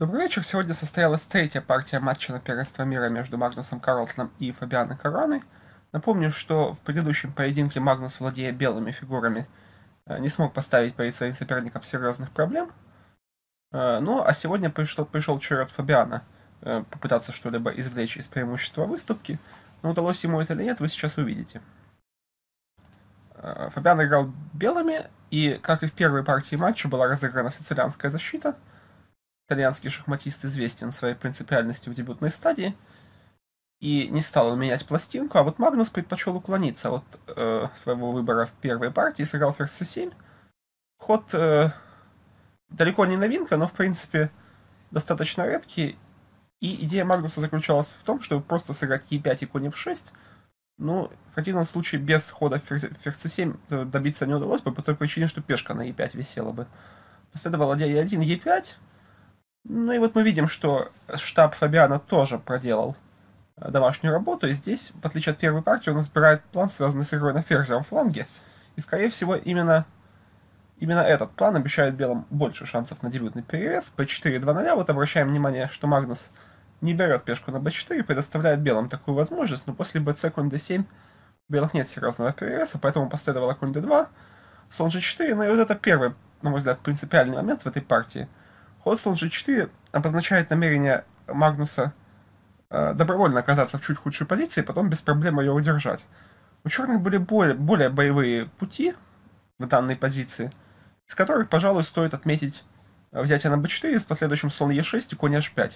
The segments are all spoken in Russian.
Добрый вечер. Сегодня состоялась третья партия матча на первенство мира между Магнусом Карлсоном и Фабиано Короной. Напомню, что в предыдущем поединке Магнус, владея белыми фигурами, э, не смог поставить перед своим соперником серьезных проблем. Э, ну, а сегодня пришел, пришел черед Фабиана э, попытаться что-либо извлечь из преимущества выступки. Но удалось ему это или нет, вы сейчас увидите. Фабиан играл белыми, и, как и в первой партии матча, была разыграна сицилианская защита – итальянский шахматист известен своей принципиальностью в дебютной стадии, и не стал он менять пластинку, а вот Магнус предпочел уклониться от э, своего выбора в первой партии, сыграл ферзь c7. Ход э, далеко не новинка, но в принципе достаточно редкий, и идея Магнуса заключалась в том, чтобы просто сыграть e5 и конь f6, ну, в противном случае без хода ферзь c7 э, добиться не удалось бы по той причине, что пешка на e5 висела бы. после этого ладья e1, e5, ну и вот мы видим, что штаб Фабиана тоже проделал э, домашнюю работу, и здесь, в отличие от первой партии, он избирает план, связанный с игрой на ферзевом фланге, и, скорее всего, именно, именно этот план обещает белым больше шансов на дебютный перевес. b 4 2-0, вот обращаем внимание, что Магнус не берет пешку на b4, предоставляет белым такую возможность, но после bc конь d7 у белых нет серьезного перевеса, поэтому последовало конь d2, слон g4, ну и вот это первый, на мой взгляд, принципиальный момент в этой партии – Отслон G4 обозначает намерение Магнуса э, добровольно оказаться в чуть худшей позиции, потом без проблем ее удержать. У черных были более, более боевые пути в данной позиции, из которых, пожалуй, стоит отметить э, взятие на b4 с последующим слон e6 и конь h5.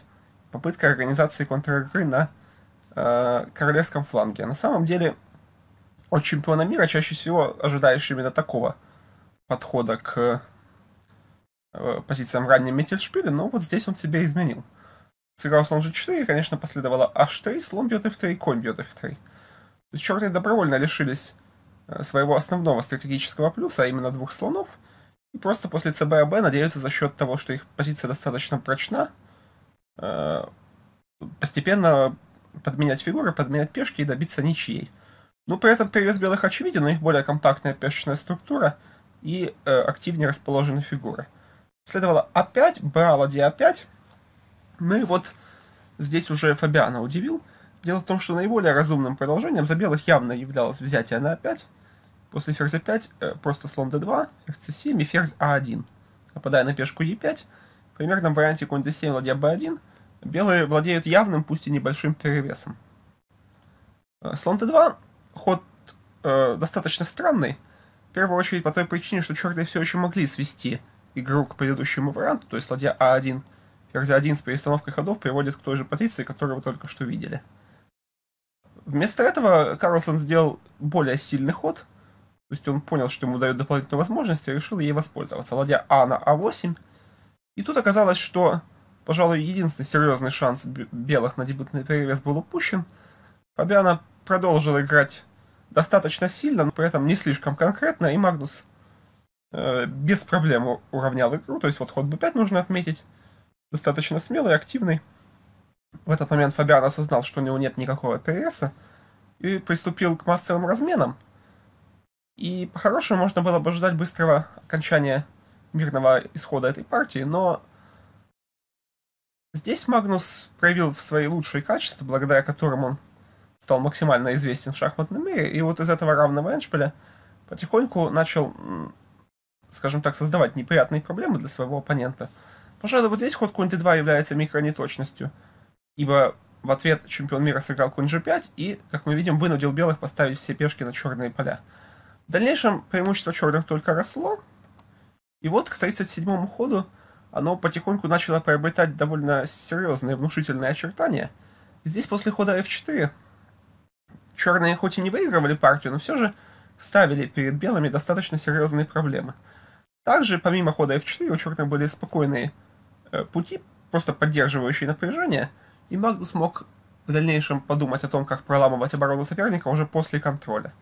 Попытка организации контр-игры на э, королевском фланге. На самом деле, от чемпиона мира чаще всего ожидаешь именно такого подхода к Э, позициям ранним Метельшпиля, но вот здесь он себе изменил. Сыграл слон g4, конечно, последовало h3, слон бьет f3, конь бьет f3. черные добровольно лишились э, своего основного стратегического плюса, а именно двух слонов, и просто после ЦБАБ надеются за счет того, что их позиция достаточно прочна, э, постепенно подменять фигуры, подменять пешки и добиться ничьей. Но при этом перевес белых очевиден, у них более компактная пешечная структура и активнее расположены фигуры. Следовало опять, брал ладья опять. Ну и вот здесь уже Фабиана удивил. Дело в том, что наиболее разумным продолжением за белых явно являлось взятие на А5. После ферзя а 5 э, просто слон d2, ферзь c7 и ферзь а1. Нападая на пешку e5, примерно в варианте конь d7, ладья b1, белые владеют явным, пусть и небольшим перевесом. Э, слон d2 ход э, достаточно странный. В первую очередь по той причине, что черные все еще могли свести игру к предыдущему варианту, то есть ладья А1, ферзь А1 с перестановкой ходов приводит к той же позиции, которую вы только что видели. Вместо этого Карлсон сделал более сильный ход, то есть он понял, что ему дают дополнительную возможность, и решил ей воспользоваться. Ладья А на А8. И тут оказалось, что, пожалуй, единственный серьезный шанс белых на дебютный перевес был упущен. Фабиана продолжил играть достаточно сильно, но при этом не слишком конкретно, и Магнус Э, без проблем уравнял игру. То есть вот ход b5 нужно отметить. Достаточно смелый, активный. В этот момент Фабиан осознал, что у него нет никакого ТС, и приступил к массовым разменам. И по-хорошему можно было бы ждать быстрого окончания мирного исхода этой партии, но здесь Магнус проявил свои лучшие качества, благодаря которым он стал максимально известен в шахматном мире, и вот из этого равного эншпиля потихоньку начал скажем так, создавать неприятные проблемы для своего оппонента. Пожалуй, вот здесь ход конь d2 является микронеточностью, ибо в ответ чемпион мира сыграл конь g5 и, как мы видим, вынудил белых поставить все пешки на черные поля. В дальнейшем преимущество черных только росло, и вот к 37-му ходу оно потихоньку начало приобретать довольно серьезные внушительные очертания. И здесь после хода f4 черные хоть и не выигрывали партию, но все же ставили перед белыми достаточно серьезные проблемы. Также, помимо хода F4, у черных были спокойные э, пути, просто поддерживающие напряжение, и Магнус мог в дальнейшем подумать о том, как проламывать оборону соперника уже после контроля.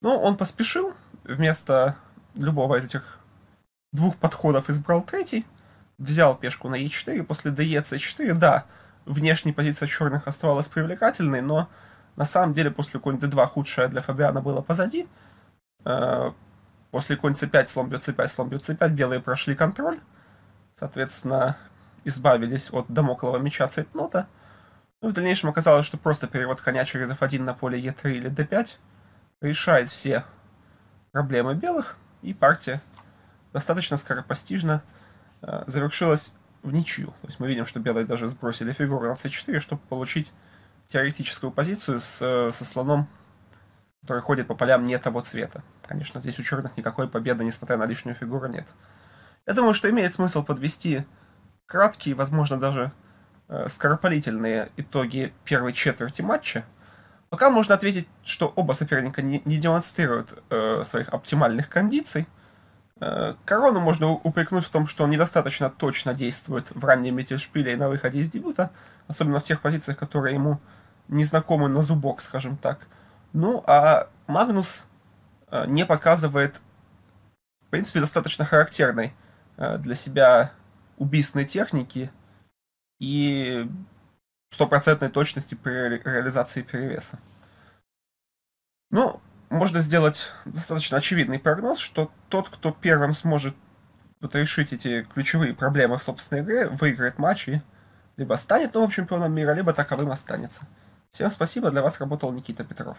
Но он поспешил, вместо любого из этих двух подходов избрал третий, взял пешку на e4, после d 4 да, внешняя позиция черных оставалась привлекательной, но на самом деле после конь d2 худшая для Фабиана была позади, э, После конь c5, слон бьет c5, слон бьет c5, белые прошли контроль. Соответственно, избавились от домоклого меча цейтнота. Но ну, в дальнейшем оказалось, что просто перевод коня через f1 на поле e3 или d5 решает все проблемы белых, и партия достаточно скоропостижно э, завершилась в ничью. То есть мы видим, что белые даже сбросили фигуру на c4, чтобы получить теоретическую позицию с, э, со слоном который ходит по полям не того цвета. Конечно, здесь у черных никакой победы, несмотря на лишнюю фигуру, нет. Я думаю, что имеет смысл подвести краткие, возможно, даже э, скоропалительные итоги первой четверти матча. Пока можно ответить, что оба соперника не, не демонстрируют э, своих оптимальных кондиций. Э, корону можно упрекнуть в том, что он недостаточно точно действует в раннем шпиля и на выходе из дебюта, особенно в тех позициях, которые ему не знакомы на зубок, скажем так. Ну, а Магнус э, не показывает, в принципе, достаточно характерной э, для себя убийственной техники и стопроцентной точности при реализации перевеса. Ну, можно сделать достаточно очевидный прогноз, что тот, кто первым сможет вот решить эти ключевые проблемы в собственной игре, выиграет матч и либо станет новым чемпионом мира, либо таковым останется. Всем спасибо, для вас работал Никита Петров.